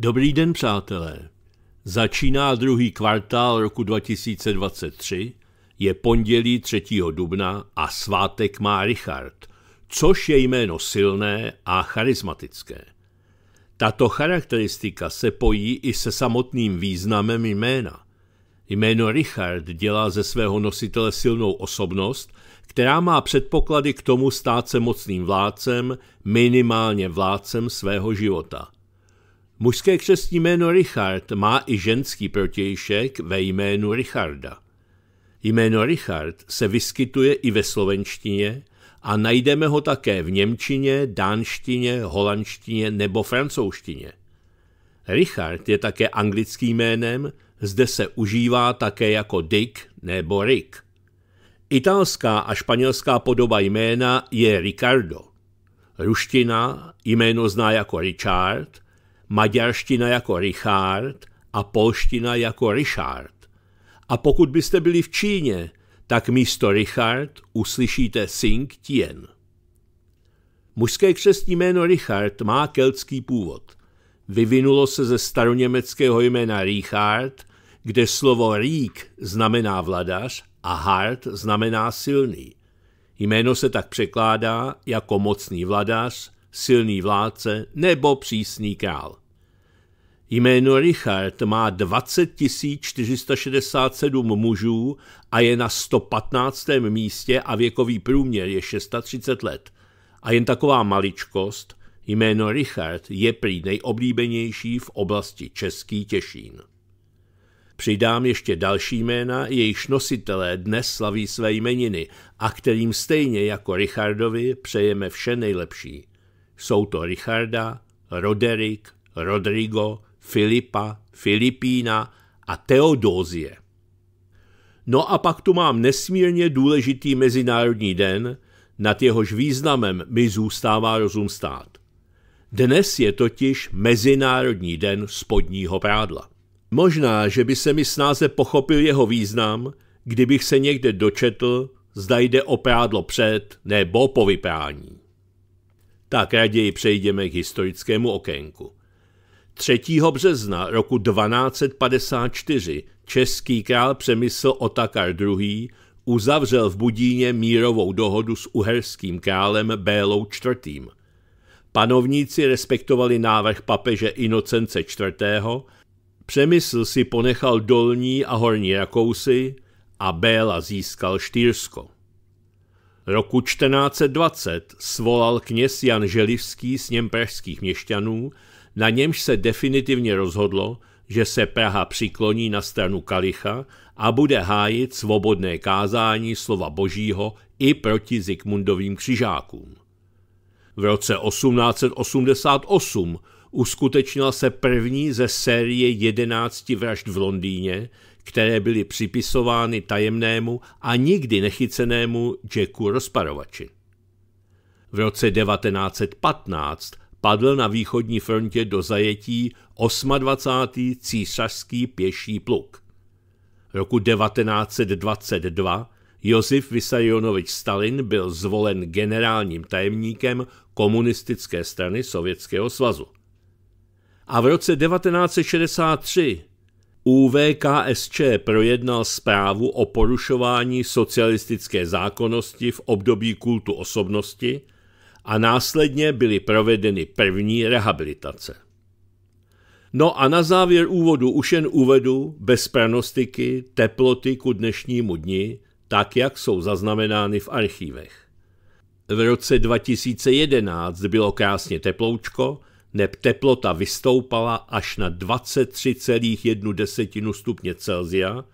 Dobrý den, přátelé. Začíná druhý kvartál roku 2023, je pondělí 3. dubna a svátek má Richard, což je jméno silné a charismatické. Tato charakteristika se pojí i se samotným významem jména. Jméno Richard dělá ze svého nositele silnou osobnost, která má předpoklady k tomu stát se mocným vládcem, minimálně vládcem svého života – Mužské křestní jméno Richard má i ženský protějšek ve jménu Richarda. Jméno Richard se vyskytuje i ve slovenštině a najdeme ho také v němčině, dánštině, holandštině nebo francouzštině. Richard je také anglickým jménem, zde se užívá také jako Dick nebo Rick. Italská a španělská podoba jména je Ricardo. Ruština jméno zná jako Richard – maďarština jako Richard a polština jako Richard. A pokud byste byli v Číně, tak místo Richard uslyšíte Sing Tien. Mužské křestní jméno Richard má keltský původ. Vyvinulo se ze staroněmeckého jména Richard, kde slovo Rík znamená vladař a Hard znamená silný. Jméno se tak překládá jako mocný vladař silný vládce nebo přísný král. Jméno Richard má 20 467 mužů a je na 115. místě a věkový průměr je 630 let. A jen taková maličkost, jméno Richard je prý nejoblíbenější v oblasti Český Těšín. Přidám ještě další jména, jejichž nositelé dnes slaví své jmeniny a kterým stejně jako Richardovi přejeme vše nejlepší jsou to Richarda, Roderick, Rodrigo, Filipa, Filipína a Teodózie. No a pak tu mám nesmírně důležitý Mezinárodní den, nad jehož významem mi zůstává rozum stát. Dnes je totiž Mezinárodní den spodního prádla. Možná, že by se mi snáze pochopil jeho význam, kdybych se někde dočetl, zda jde o prádlo před nebo po vyprání. Tak raději přejdeme k historickému okénku. 3. března roku 1254 český král Přemysl Otakar II. uzavřel v Budíně mírovou dohodu s uherským králem Bélou IV. Panovníci respektovali návrh papeže Inocence IV. Přemysl si ponechal dolní a horní Rakousy a Béla získal Štýrsko roku 1420 svolal kněz Jan Želivský něm pražských měšťanů, na němž se definitivně rozhodlo, že se Praha přikloní na stranu Kalicha a bude hájit svobodné kázání slova božího i proti Zikmundovým křižákům. V roce 1888 uskutečnila se první ze série 11 vražd v Londýně, které byly připisovány tajemnému a nikdy nechycenému Jacku Rozparovači. V roce 1915 padl na východní frontě do zajetí 28. císařský pěší pluk. Roku 1922 Josef Vysarionovič Stalin byl zvolen generálním tajemníkem komunistické strany Sovětského svazu. A v roce 1963 UVKSČ projednal zprávu o porušování socialistické zákonnosti v období kultu osobnosti a následně byly provedeny první rehabilitace. No a na závěr úvodu už jen uvedu bez pranostiky teploty ku dnešnímu dni, tak jak jsou zaznamenány v archívech. V roce 2011 bylo krásně teploučko, neb teplota vystoupala až na 23,1 stupně Celsia,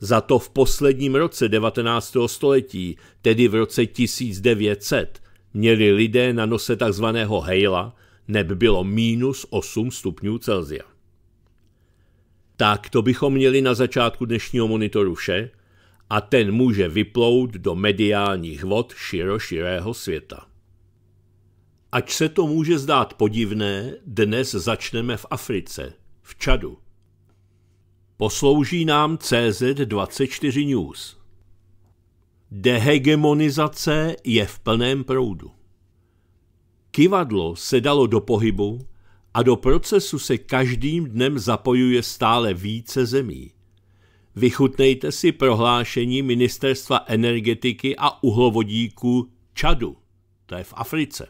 za to v posledním roce 19. století, tedy v roce 1900, měli lidé na nose tzv. hejla, neb bylo minus 8 stupňů Celsia. Tak to bychom měli na začátku dnešního monitoru vše a ten může vyplout do mediálních vod široširého světa. Ač se to může zdát podivné, dnes začneme v Africe, v Čadu. Poslouží nám CZ24 News. Dehegemonizace je v plném proudu. Kivadlo se dalo do pohybu a do procesu se každým dnem zapojuje stále více zemí. Vychutnejte si prohlášení Ministerstva energetiky a uhlovodíků Čadu, to je v Africe.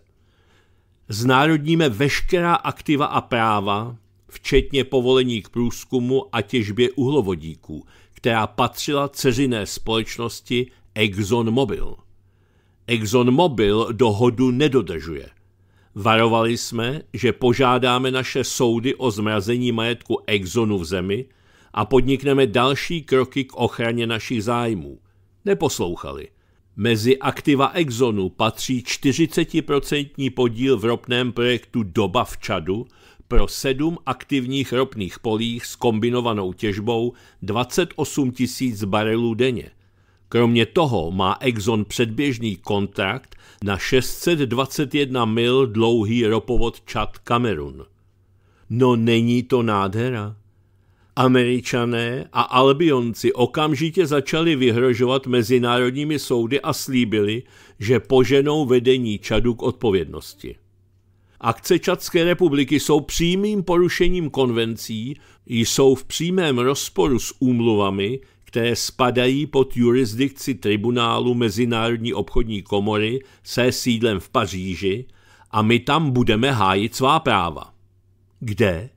Znárodníme veškerá aktiva a práva, včetně povolení k průzkumu a těžbě uhlovodíků, která patřila ceřiné společnosti ExxonMobil. ExxonMobil dohodu nedodržuje. Varovali jsme, že požádáme naše soudy o zmrazení majetku Exxonu v zemi a podnikneme další kroky k ochraně našich zájmů. Neposlouchali – Mezi aktiva Exxonu patří 40% podíl v ropném projektu Doba v Čadu pro sedm aktivních ropných polích s kombinovanou těžbou 28 tisíc barelů denně. Kromě toho má Exxon předběžný kontrakt na 621 mil dlouhý ropovod Čad Kamerun. No není to nádhera? Američané a Albionci okamžitě začali vyhrožovat mezinárodními soudy a slíbili, že poženou vedení Čadu k odpovědnosti. Akce Čadské republiky jsou přímým porušením konvencí, jsou v přímém rozporu s úmluvami, které spadají pod jurisdikci Tribunálu Mezinárodní obchodní komory se sídlem v Paříži a my tam budeme hájit svá práva. Kde?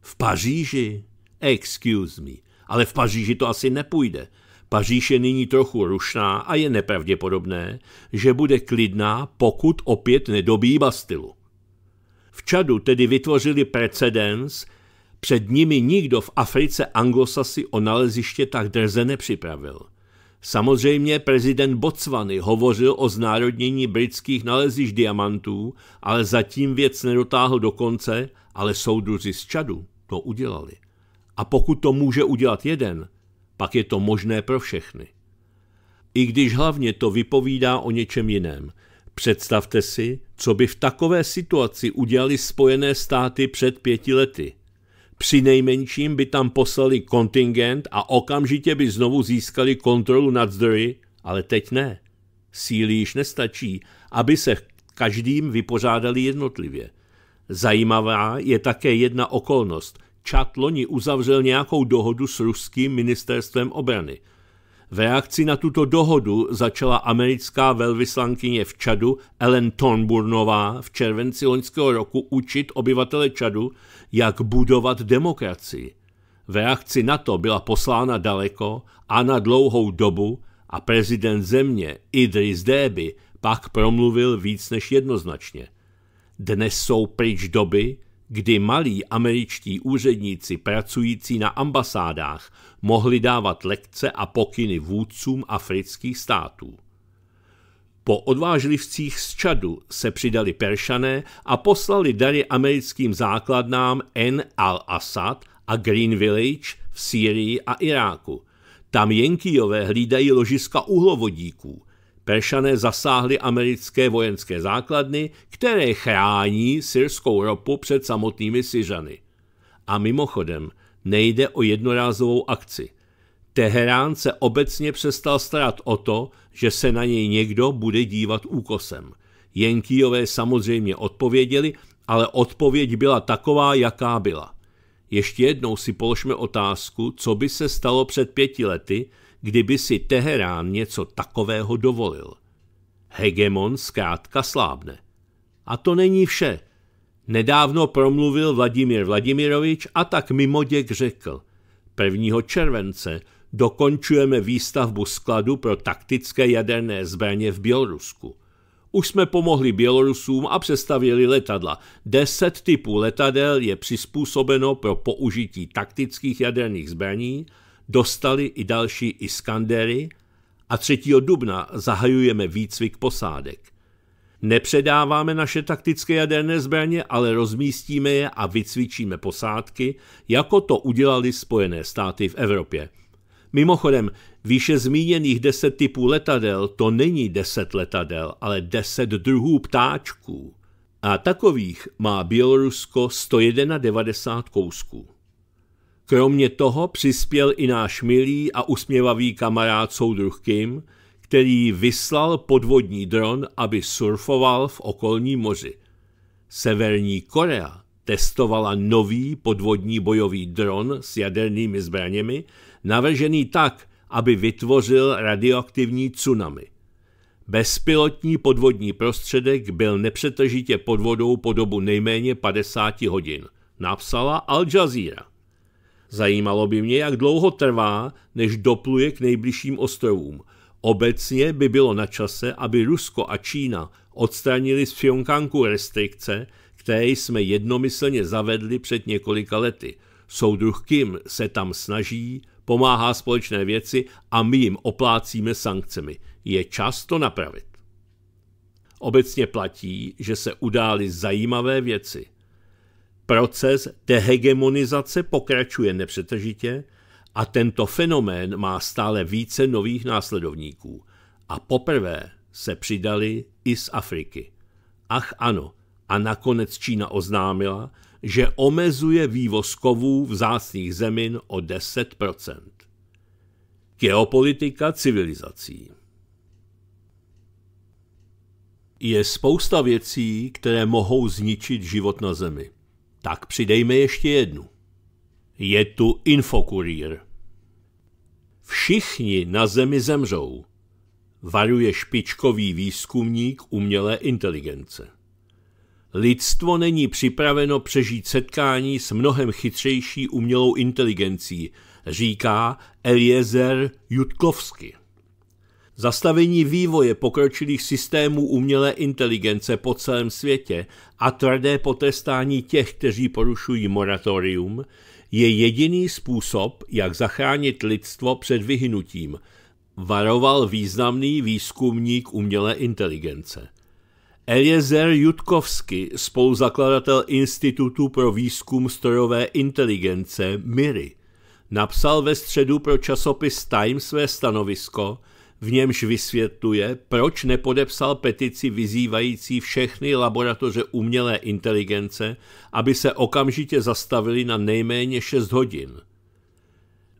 V Paříži. Excuse me. Ale v Paříži to asi nepůjde. Paříž je nyní trochu rušná a je nepravděpodobné, že bude klidná, pokud opět nedobí Bastilu. V Čadu tedy vytvořili precedens, před nimi nikdo v Africe anglosasy o naleziště tak drze nepřipravil. Samozřejmě prezident Botswany hovořil o znárodnění britských naleziš diamantů, ale zatím věc nedotáhl do konce, ale soudruzi z Čadu to udělali. A pokud to může udělat jeden, pak je to možné pro všechny. I když hlavně to vypovídá o něčem jiném. Představte si, co by v takové situaci udělali Spojené státy před pěti lety. Při nejmenším by tam poslali kontingent a okamžitě by znovu získali kontrolu nad zdroji, ale teď ne. Síly již nestačí, aby se každým vypořádali jednotlivě. Zajímavá je také jedna okolnost. Čad loni uzavřel nějakou dohodu s ruským ministerstvem obrany. V reakci na tuto dohodu začala americká velvyslankyně v Čadu Ellen Thornburnová v červenci loňského roku učit obyvatele Čadu, jak budovat demokracii. V reakci na to byla poslána daleko a na dlouhou dobu a prezident země Idris Déby pak promluvil víc než jednoznačně. Dnes jsou pryč doby, kdy malí američtí úředníci pracující na ambasádách mohli dávat lekce a pokyny vůdcům afrických států. Po odvážlivcích z Čadu se přidali Peršané a poslali dary americkým základnám N. al-Assad a Green Village v Sýrii a Iráku. Tam Jenkijové hlídají ložiska uhlovodíků Peršané zasáhli americké vojenské základny, které chrání syrskou ropu před samotnými Syřany. A mimochodem, nejde o jednorázovou akci. Teherán se obecně přestal starat o to, že se na něj někdo bude dívat úkosem. Jenkijové samozřejmě odpověděli, ale odpověď byla taková, jaká byla. Ještě jednou si položme otázku, co by se stalo před pěti lety, kdyby si Teherán něco takového dovolil. Hegemon zkrátka slábne. A to není vše. Nedávno promluvil Vladimír Vladimirovič a tak mimo děk řekl. 1. července dokončujeme výstavbu skladu pro taktické jaderné zbraně v Bělorusku. Už jsme pomohli Bělorusům a přestavili letadla. Deset typů letadel je přizpůsobeno pro použití taktických jaderných zbraní – dostali i další Iskandery a 3. dubna zahajujeme výcvik posádek. Nepředáváme naše taktické jaderné zbraně, ale rozmístíme je a vycvičíme posádky, jako to udělali Spojené státy v Evropě. Mimochodem, výše zmíněných deset typů letadel to není deset letadel, ale deset druhů ptáčků. A takových má Bělorusko 191 kousků. Kromě toho přispěl i náš milý a usměvavý kamarád soudruh Kim, který vyslal podvodní dron, aby surfoval v okolní moři. Severní Korea testovala nový podvodní bojový dron s jadernými zbraněmi, navržený tak, aby vytvořil radioaktivní tsunami. Bezpilotní podvodní prostředek byl nepřetržitě pod vodou po dobu nejméně 50 hodin, napsala Al Jazeera. Zajímalo by mě, jak dlouho trvá, než dopluje k nejbližším ostrovům. Obecně by bylo na čase, aby Rusko a Čína odstranili z Pyeongkangu restrikce, které jsme jednomyslně zavedli před několika lety. Soudruh Kim se tam snaží, pomáhá společné věci a my jim oplácíme sankcemi. Je čas to napravit. Obecně platí, že se udály zajímavé věci – Proces dehegemonizace pokračuje nepřetržitě a tento fenomén má stále více nových následovníků. A poprvé se přidali i z Afriky. Ach ano, a nakonec Čína oznámila, že omezuje vývoz kovů vzácných zemin o 10%. Geopolitika civilizací Je spousta věcí, které mohou zničit život na Zemi. Tak přidejme ještě jednu. Je tu infokurír. Všichni na zemi zemřou, varuje špičkový výzkumník umělé inteligence. Lidstvo není připraveno přežít setkání s mnohem chytřejší umělou inteligencí, říká Eliezer Jutkovsky. Zastavení vývoje pokročilých systémů umělé inteligence po celém světě a tvrdé potestání těch, kteří porušují moratorium, je jediný způsob, jak zachránit lidstvo před vyhnutím, varoval významný výzkumník umělé inteligence. Eliezer Jutkovsky, spoluzakladatel Institutu pro výzkum strojové inteligence MIRI, napsal ve středu pro časopis Time své stanovisko, v němž vysvětluje, proč nepodepsal petici vyzývající všechny laboratoře umělé inteligence, aby se okamžitě zastavili na nejméně 6 hodin.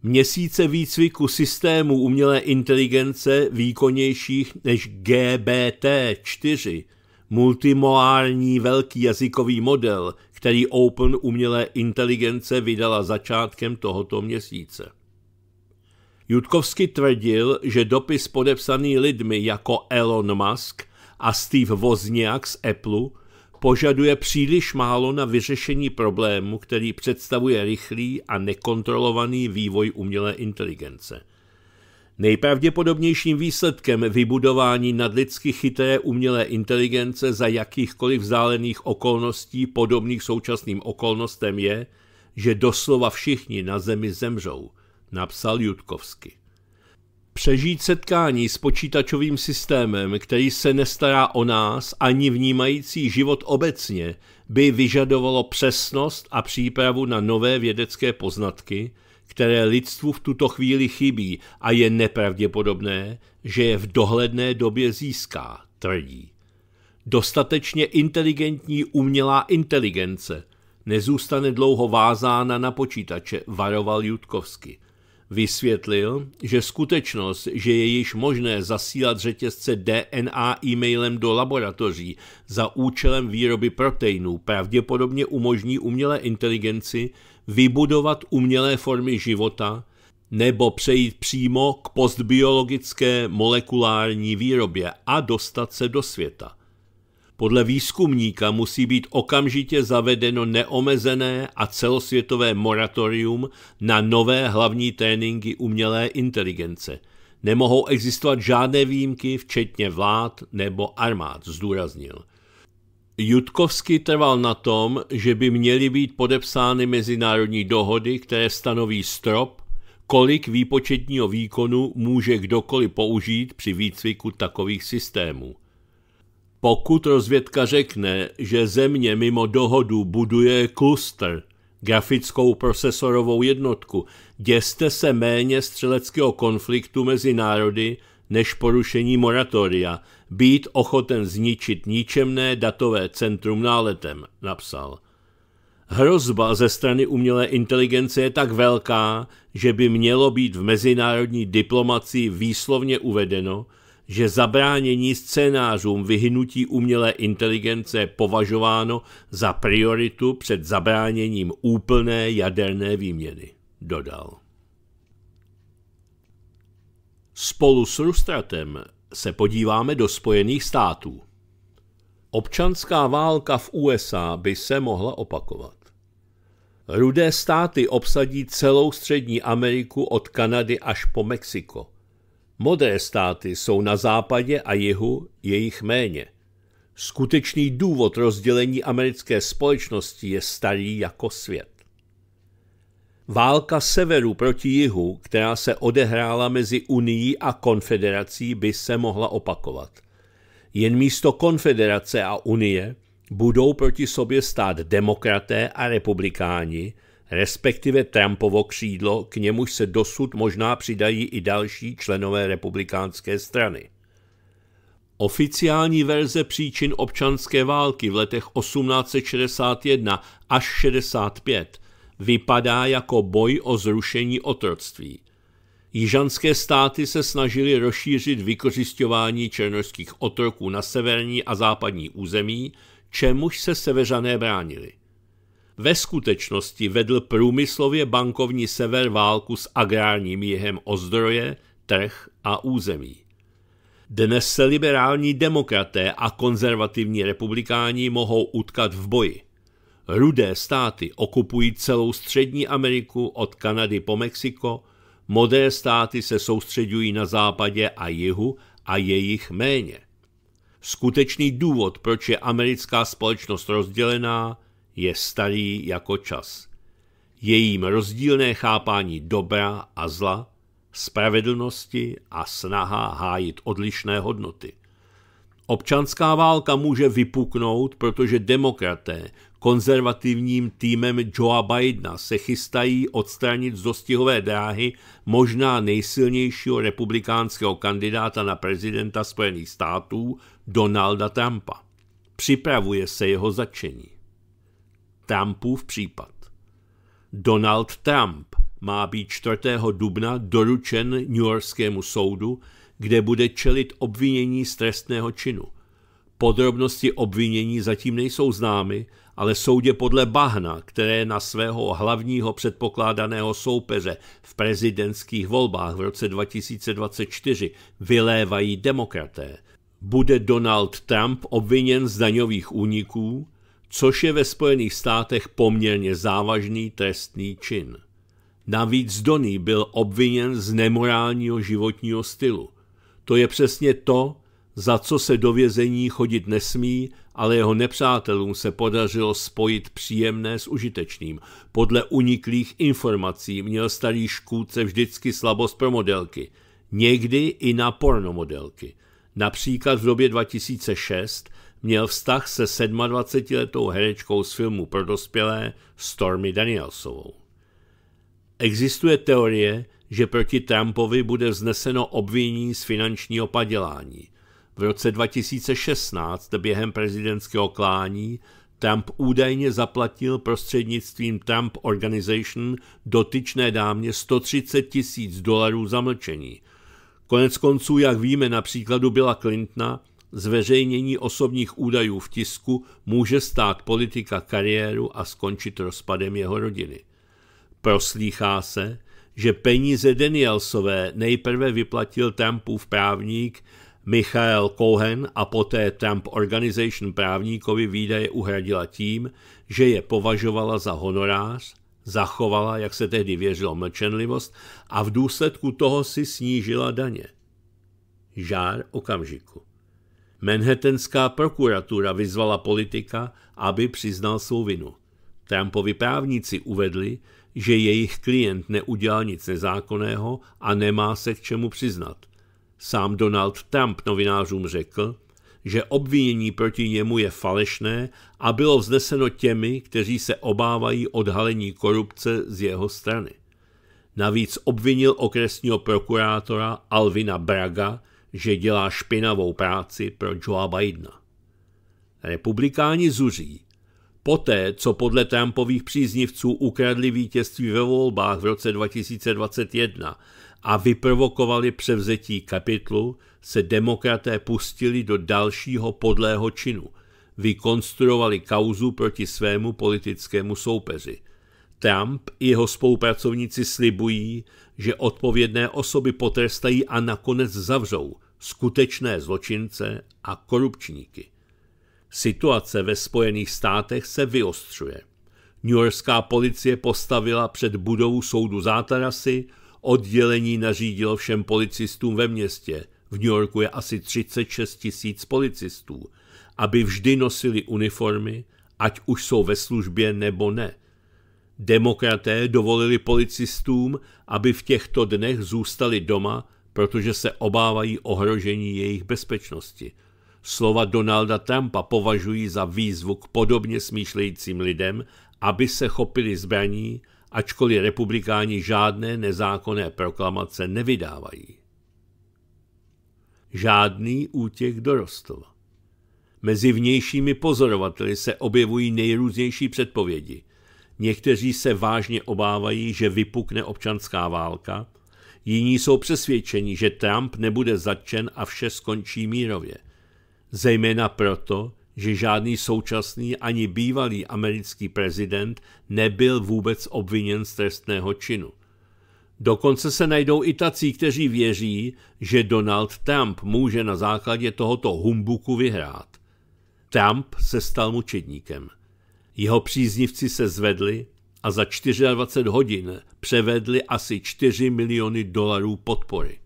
Měsíce výcviku systémů umělé inteligence výkonnějších než GPT-4, multimoální velký jazykový model, který Open umělé inteligence vydala začátkem tohoto měsíce. Jutkovsky tvrdil, že dopis podepsaný lidmi jako Elon Musk a Steve Wozniak z Apple požaduje příliš málo na vyřešení problému, který představuje rychlý a nekontrolovaný vývoj umělé inteligence. Nejpravděpodobnějším výsledkem vybudování nadlidsky chytré umělé inteligence za jakýchkoliv vzdálených okolností podobných současným okolnostem je, že doslova všichni na Zemi zemřou – napsal Jutkovsky. Přežít setkání s počítačovým systémem, který se nestará o nás ani vnímající život obecně, by vyžadovalo přesnost a přípravu na nové vědecké poznatky, které lidstvu v tuto chvíli chybí a je nepravděpodobné, že je v dohledné době získá, tvrdí. Dostatečně inteligentní umělá inteligence nezůstane dlouho vázána na počítače, varoval Jutkovsky. Vysvětlil, že skutečnost, že je již možné zasílat řetězce DNA e-mailem do laboratoří za účelem výroby proteinů, pravděpodobně umožní umělé inteligenci vybudovat umělé formy života nebo přejít přímo k postbiologické molekulární výrobě a dostat se do světa. Podle výzkumníka musí být okamžitě zavedeno neomezené a celosvětové moratorium na nové hlavní tréninky umělé inteligence. Nemohou existovat žádné výjimky, včetně vlád nebo armád, zdůraznil. Jutkovský trval na tom, že by měly být podepsány mezinárodní dohody, které stanoví strop, kolik výpočetního výkonu může kdokoliv použít při výcviku takových systémů. Pokud rozvědka řekne, že země mimo dohodu buduje kluster, grafickou procesorovou jednotku, děste se méně střeleckého konfliktu mezi národy než porušení moratoria, být ochoten zničit ničemné datové centrum náletem, napsal. Hrozba ze strany umělé inteligence je tak velká, že by mělo být v mezinárodní diplomacii výslovně uvedeno, že zabránění scénářům vyhnutí umělé inteligence je považováno za prioritu před zabráněním úplné jaderné výměny, dodal. Spolu s Rustratem se podíváme do Spojených států. Občanská válka v USA by se mohla opakovat. Rudé státy obsadí celou střední Ameriku od Kanady až po Mexiko – Modré státy jsou na západě a jihu jejich méně. Skutečný důvod rozdělení americké společnosti je starý jako svět. Válka severu proti jihu, která se odehrála mezi Unií a konfederací, by se mohla opakovat. Jen místo konfederace a Unie budou proti sobě stát demokraté a republikáni, respektive Trumpovo křídlo, k němuž se dosud možná přidají i další členové republikánské strany. Oficiální verze příčin občanské války v letech 1861 až 65 vypadá jako boj o zrušení otroctví. Jižanské státy se snažily rozšířit vykořišťování černožských otroků na severní a západní území, čemuž se seveřané bránili. Ve skutečnosti vedl průmyslově bankovní sever válku s agrárním jihem o zdroje, trh a území. Dnes se liberální demokraté a konzervativní republikáni mohou utkat v boji. Rudé státy okupují celou Střední Ameriku od Kanady po Mexiko, modré státy se soustředují na západě a jihu a je jich méně. Skutečný důvod, proč je americká společnost rozdělená, je starý jako čas. Jejím rozdílné chápání dobra a zla, spravedlnosti a snaha hájit odlišné hodnoty. Občanská válka může vypuknout, protože demokraté konzervativním týmem Joea Bidena se chystají odstranit z dostihové dráhy možná nejsilnějšího republikánského kandidáta na prezidenta Spojených států Donalda Trumpa. Připravuje se jeho začení. Trumpův případ. Donald Trump má být 4. dubna doručen New Yorkskému soudu, kde bude čelit obvinění z trestného činu. Podrobnosti obvinění zatím nejsou známy, ale soudě podle Bahna, které na svého hlavního předpokládaného soupeře v prezidentských volbách v roce 2024 vylévají demokraté, bude Donald Trump obviněn z daňových úniků, což je ve Spojených státech poměrně závažný trestný čin. Navíc Donny byl obviněn z nemorálního životního stylu. To je přesně to, za co se do vězení chodit nesmí, ale jeho nepřátelům se podařilo spojit příjemné s užitečným. Podle uniklých informací měl starý škůdce vždycky slabost pro modelky, někdy i na pornomodelky. Například v době 2006 měl vztah se 27-letou herečkou z filmu pro dospělé Stormy Danielsovou. Existuje teorie, že proti Trumpovi bude vzneseno obvinění z finančního padělání. V roce 2016 během prezidentského klání Trump údajně zaplatil prostřednictvím Trump Organization dotyčné dámě 130 tisíc dolarů za mlčení. Konec konců, jak víme na příkladu byla Clintona, zveřejnění osobních údajů v tisku může stát politika kariéru a skončit rozpadem jeho rodiny. Proslýchá se, že peníze Danielsové nejprve vyplatil Trumpův právník Michael Cohen a poté Trump Organization právníkovi výdaje uhradila tím, že je považovala za honorář, zachovala, jak se tehdy věřilo, mlčenlivost a v důsledku toho si snížila daně. Žár okamžiku. Manhattanská prokuratura vyzvala politika, aby přiznal svou vinu. Trumpovi právníci uvedli, že jejich klient neudělal nic nezákonného a nemá se k čemu přiznat. Sám Donald Trump novinářům řekl, že obvinění proti němu je falešné a bylo vzneseno těmi, kteří se obávají odhalení korupce z jeho strany. Navíc obvinil okresního prokurátora Alvina Braga, že dělá špinavou práci pro Joea Bidena. Republikáni zuří. Poté, co podle Trumpových příznivců ukradli vítězství ve volbách v roce 2021 a vyprovokovali převzetí kapitlu, se demokraté pustili do dalšího podlého činu. Vykonstruovali kauzu proti svému politickému soupeři. Trump i jeho spolupracovníci slibují, že odpovědné osoby potrestají a nakonec zavřou, skutečné zločince a korupčníky. Situace ve Spojených státech se vyostřuje. Newyorská policie postavila před budovu soudu zátarasy, oddělení nařídilo všem policistům ve městě, v New Yorku je asi 36 tisíc policistů, aby vždy nosili uniformy, ať už jsou ve službě nebo ne. Demokraté dovolili policistům, aby v těchto dnech zůstali doma protože se obávají ohrožení jejich bezpečnosti. Slova Donalda Trumpa považují za výzvu k podobně smýšlejícím lidem, aby se chopili zbraní, ačkoliv republikáni žádné nezákonné proklamace nevydávají. Žádný útěk dorostl. Mezi vnějšími pozorovateli se objevují nejrůznější předpovědi. Někteří se vážně obávají, že vypukne občanská válka, Jiní jsou přesvědčeni, že Trump nebude zatčen a vše skončí mírově. Zejména proto, že žádný současný ani bývalý americký prezident nebyl vůbec obviněn z trestného činu. Dokonce se najdou i tací, kteří věří, že Donald Trump může na základě tohoto humbuku vyhrát. Trump se stal mučedníkem. Jeho příznivci se zvedli, a za 24 hodin převedli asi 4 miliony dolarů podpory.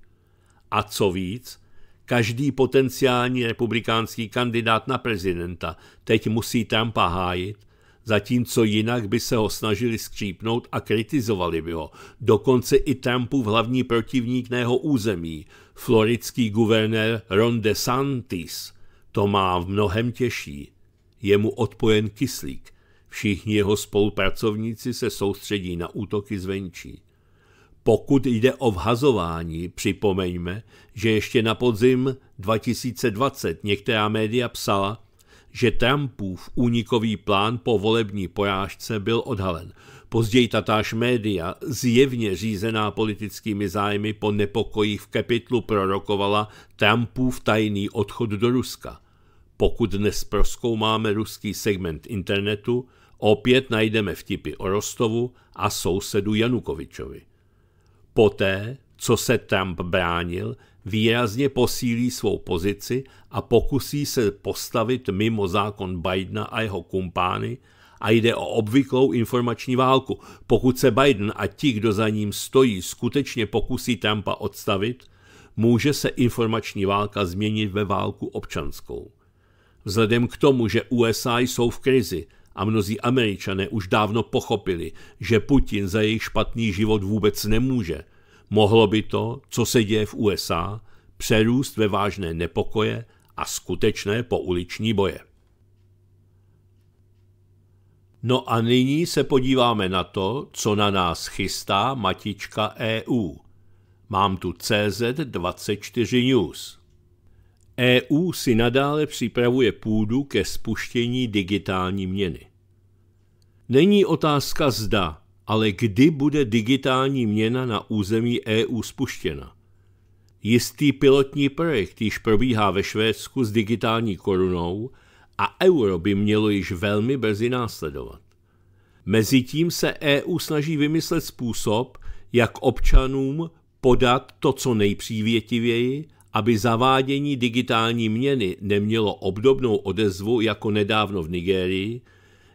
A co víc, každý potenciální republikánský kandidát na prezidenta teď musí Trumpa hájit, zatímco jinak by se ho snažili skřípnout a kritizovali by ho. Dokonce i Trumpův hlavní protivník na jeho území, floridský guvernér Ron DeSantis. To má v mnohem těžší. Je mu odpojen kyslík – Všichni jeho spolupracovníci se soustředí na útoky zvenčí. Pokud jde o vhazování, připomeňme, že ještě na podzim 2020 některá média psala, že Trumpův únikový plán po volební porážce byl odhalen. Později tatáž média, zjevně řízená politickými zájmy po nepokojích v Kapitlu, prorokovala Trumpův tajný odchod do Ruska – pokud dnes proskoumáme ruský segment internetu, opět najdeme vtipy o Rostovu a sousedu Janukovičovi. Poté, co se Trump bránil, výrazně posílí svou pozici a pokusí se postavit mimo zákon Bidena a jeho kumpány a jde o obvyklou informační válku. Pokud se Biden a ti, kdo za ním stojí, skutečně pokusí Trumpa odstavit, může se informační válka změnit ve válku občanskou. Vzhledem k tomu, že USA jsou v krizi a mnozí američané už dávno pochopili, že Putin za jejich špatný život vůbec nemůže, mohlo by to, co se děje v USA, přerůst ve vážné nepokoje a skutečné pouliční boje. No a nyní se podíváme na to, co na nás chystá matička EU. Mám tu CZ24 News. EU si nadále připravuje půdu ke spuštění digitální měny. Není otázka zda, ale kdy bude digitální měna na území EU spuštěna. Jistý pilotní projekt již probíhá ve Švédsku s digitální korunou a euro by mělo již velmi brzy následovat. Mezitím se EU snaží vymyslet způsob, jak občanům podat to co nejpřívětivěji aby zavádění digitální měny nemělo obdobnou odezvu jako nedávno v Nigérii,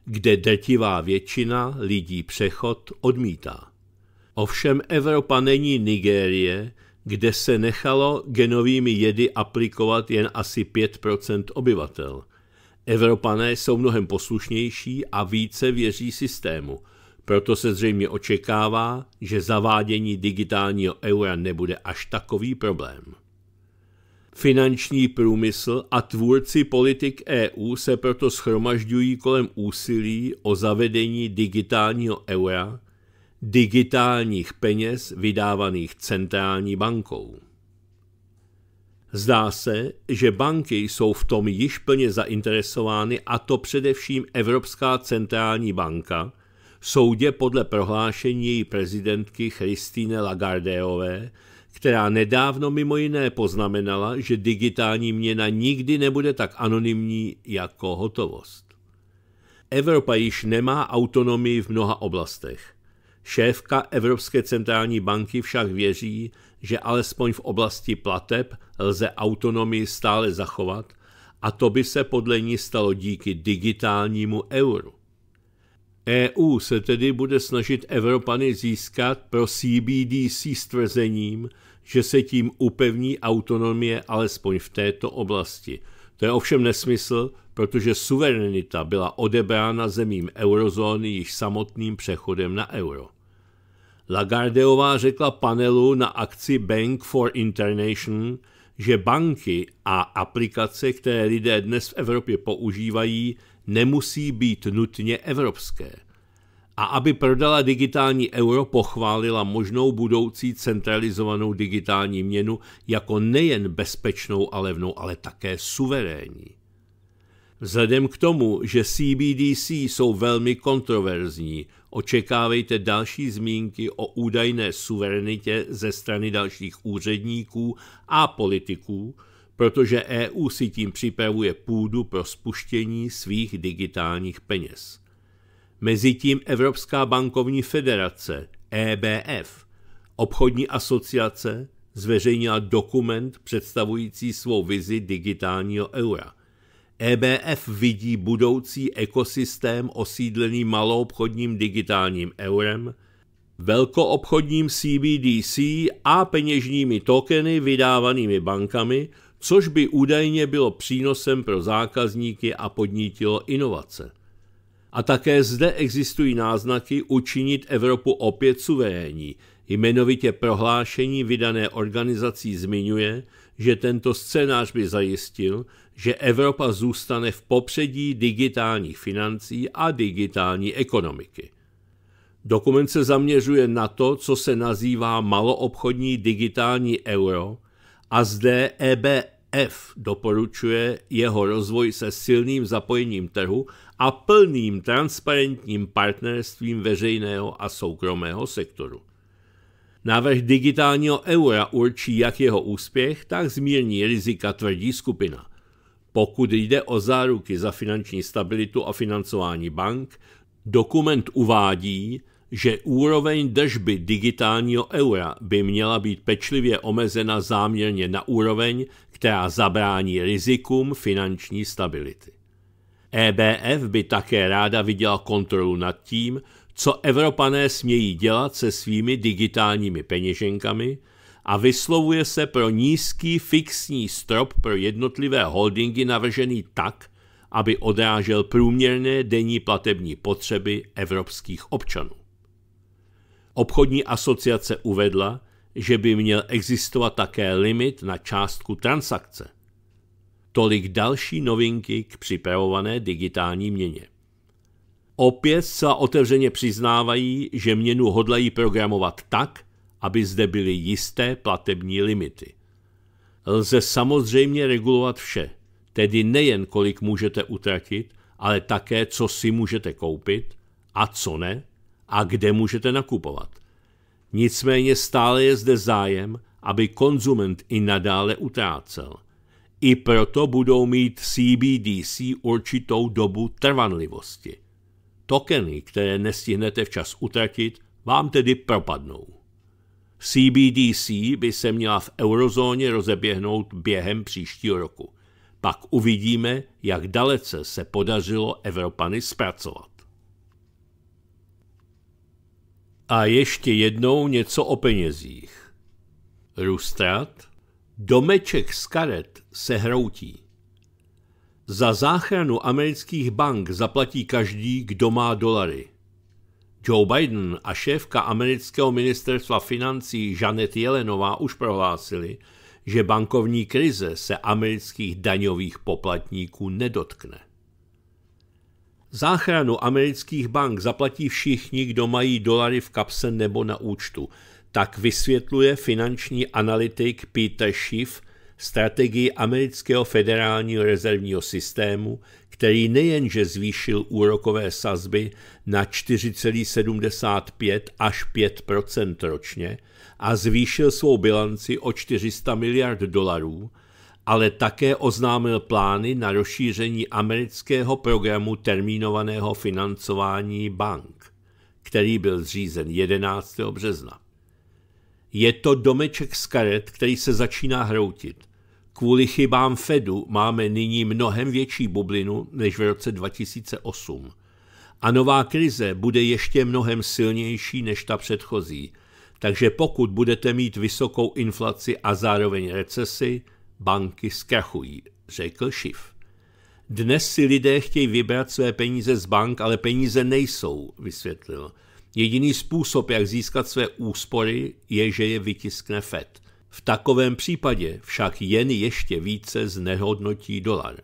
kde detivá většina lidí přechod odmítá. Ovšem Evropa není Nigérie, kde se nechalo genovými jedy aplikovat jen asi 5 obyvatel. Evropané jsou mnohem poslušnější a více věří systému, proto se zřejmě očekává, že zavádění digitálního eura nebude až takový problém. Finanční průmysl a tvůrci politik EU se proto schromažďují kolem úsilí o zavedení digitálního eura, digitálních peněz vydávaných centrální bankou. Zdá se, že banky jsou v tom již plně zainteresovány a to především Evropská centrální banka, soudě podle prohlášení její prezidentky Christine Lagardeové která nedávno mimo jiné poznamenala, že digitální měna nikdy nebude tak anonymní jako hotovost. Evropa již nemá autonomii v mnoha oblastech. Šéfka Evropské centrální banky však věří, že alespoň v oblasti plateb lze autonomii stále zachovat a to by se podle ní stalo díky digitálnímu euru. EU se tedy bude snažit Evropany získat pro CBDC s tvrzením, že se tím upevní autonomie alespoň v této oblasti. To je ovšem nesmysl, protože suverenita byla odebrána zemím eurozóny již samotným přechodem na euro. Lagardeová řekla panelu na akci Bank for International, že banky a aplikace, které lidé dnes v Evropě používají, nemusí být nutně evropské – a aby prodala digitální euro, pochválila možnou budoucí centralizovanou digitální měnu jako nejen bezpečnou a levnou, ale také suverénní. Vzhledem k tomu, že CBDC jsou velmi kontroverzní, očekávejte další zmínky o údajné suverenitě ze strany dalších úředníků a politiků, protože EU si tím připravuje půdu pro spuštění svých digitálních peněz. Mezitím Evropská bankovní federace EBF, obchodní asociace, zveřejnila dokument představující svou vizi digitálního eura. EBF vidí budoucí ekosystém osídlený maloobchodním digitálním eurem, velkoobchodním CBDC a peněžními tokeny vydávanými bankami, což by údajně bylo přínosem pro zákazníky a podnítilo inovace. A také zde existují náznaky učinit Evropu opět suverénní. Jmenovitě prohlášení vydané organizací zmiňuje, že tento scénář by zajistil, že Evropa zůstane v popředí digitálních financí a digitální ekonomiky. Dokument se zaměřuje na to, co se nazývá maloobchodní digitální euro a zde EBF doporučuje jeho rozvoj se silným zapojením trhu a plným transparentním partnerstvím veřejného a soukromého sektoru. Návrh digitálního eura určí jak jeho úspěch, tak zmírní rizika tvrdí skupina. Pokud jde o záruky za finanční stabilitu a financování bank, dokument uvádí, že úroveň držby digitálního eura by měla být pečlivě omezena záměrně na úroveň, která zabrání rizikům finanční stability. EBF by také ráda viděla kontrolu nad tím, co Evropané smějí dělat se svými digitálními peněženkami a vyslovuje se pro nízký fixní strop pro jednotlivé holdingy navržený tak, aby odrážel průměrné denní platební potřeby evropských občanů. Obchodní asociace uvedla, že by měl existovat také limit na částku transakce – tolik další novinky k připravované digitální měně. Opět se otevřeně přiznávají, že měnu hodlají programovat tak, aby zde byly jisté platební limity. Lze samozřejmě regulovat vše, tedy nejen kolik můžete utratit, ale také co si můžete koupit a co ne a kde můžete nakupovat. Nicméně stále je zde zájem, aby konzument i nadále utrácel. I proto budou mít CBDC určitou dobu trvanlivosti. Tokeny, které nestihnete včas utratit, vám tedy propadnou. CBDC by se měla v eurozóně rozeběhnout během příštího roku. Pak uvidíme, jak dalece se podařilo Evropany zpracovat. A ještě jednou něco o penězích. Rustrat – Domeček z karet se hroutí. Za záchranu amerických bank zaplatí každý, kdo má dolary. Joe Biden a šéfka amerického ministerstva financí Janet Jelenová už prohlásili, že bankovní krize se amerických daňových poplatníků nedotkne. Záchranu amerických bank zaplatí všichni, kdo mají dolary v kapse nebo na účtu – tak vysvětluje finanční analytik Peter Schiff strategii amerického federálního rezervního systému, který nejenže zvýšil úrokové sazby na 4,75 až 5 ročně a zvýšil svou bilanci o 400 miliard dolarů, ale také oznámil plány na rozšíření amerického programu termínovaného financování bank, který byl zřízen 11. března. Je to domeček z karet, který se začíná hroutit. Kvůli chybám Fedu máme nyní mnohem větší bublinu než v roce 2008. A nová krize bude ještě mnohem silnější než ta předchozí. Takže pokud budete mít vysokou inflaci a zároveň recesi, banky zkrachují, řekl Schiff. Dnes si lidé chtějí vybrat své peníze z bank, ale peníze nejsou, vysvětlil. Jediný způsob, jak získat své úspory, je, že je vytiskne FED. V takovém případě však jen ještě více znehodnotí dolar.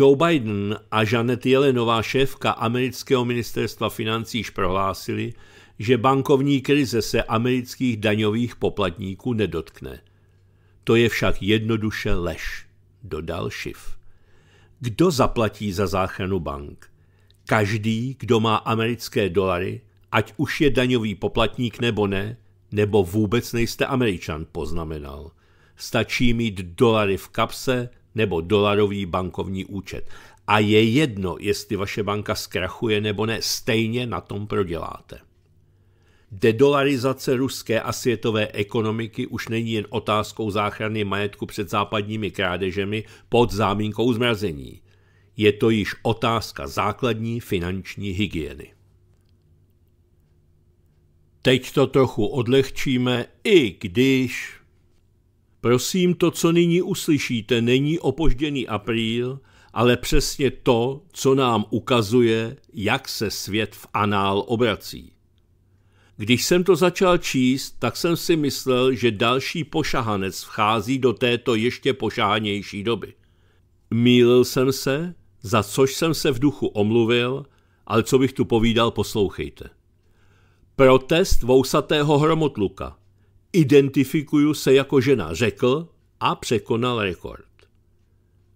Joe Biden a Janet Jelenová, šéfka amerického ministerstva financí, již prohlásili, že bankovní krize se amerických daňových poplatníků nedotkne. To je však jednoduše lež, dodal Schiff. Kdo zaplatí za záchranu bank? Každý, kdo má americké dolary – ať už je daňový poplatník nebo ne, nebo vůbec nejste američan, poznamenal. Stačí mít dolary v kapse nebo dolarový bankovní účet. A je jedno, jestli vaše banka zkrachuje nebo ne, stejně na tom proděláte. Dedolarizace ruské a světové ekonomiky už není jen otázkou záchrany majetku před západními krádežemi pod zámínkou zmrazení. Je to již otázka základní finanční hygieny. Teď to trochu odlehčíme, i když... Prosím, to, co nyní uslyšíte, není opožděný apríl, ale přesně to, co nám ukazuje, jak se svět v anál obrací. Když jsem to začal číst, tak jsem si myslel, že další pošahanec vchází do této ještě pošahanější doby. Mýlil jsem se, za což jsem se v duchu omluvil, ale co bych tu povídal, poslouchejte. Protest vousatého hromotluka. Identifikuju se jako žena, řekl a překonal rekord.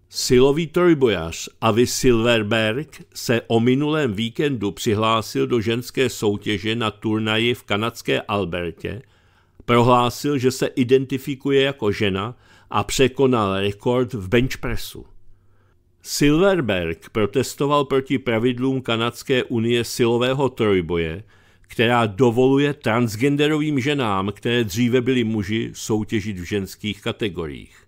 Silový trojbojař Avi Silverberg se o minulém víkendu přihlásil do ženské soutěže na turnaji v kanadské Albertě, prohlásil, že se identifikuje jako žena a překonal rekord v benchpressu. Silverberg protestoval proti pravidlům Kanadské unie silového trojboje – která dovoluje transgenderovým ženám, které dříve byly muži, soutěžit v ženských kategoriích.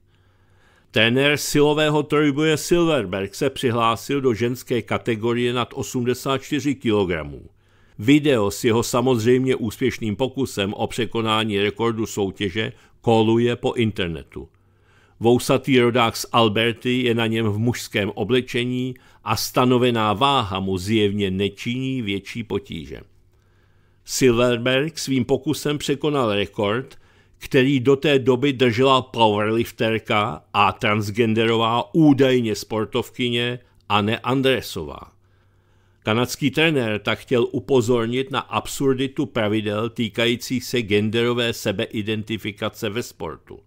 Trenér silového trojboje Silverberg se přihlásil do ženské kategorie nad 84 kg. Video s jeho samozřejmě úspěšným pokusem o překonání rekordu soutěže koluje po internetu. Vousatý rodák z Alberty je na něm v mužském oblečení a stanovená váha mu zjevně nečiní větší potíže. Silverberg svým pokusem překonal rekord, který do té doby držela powerlifterka a transgenderová údajně sportovkyně Anne Andresová. Kanadský trenér tak chtěl upozornit na absurditu pravidel týkajících se genderové sebeidentifikace ve sportu.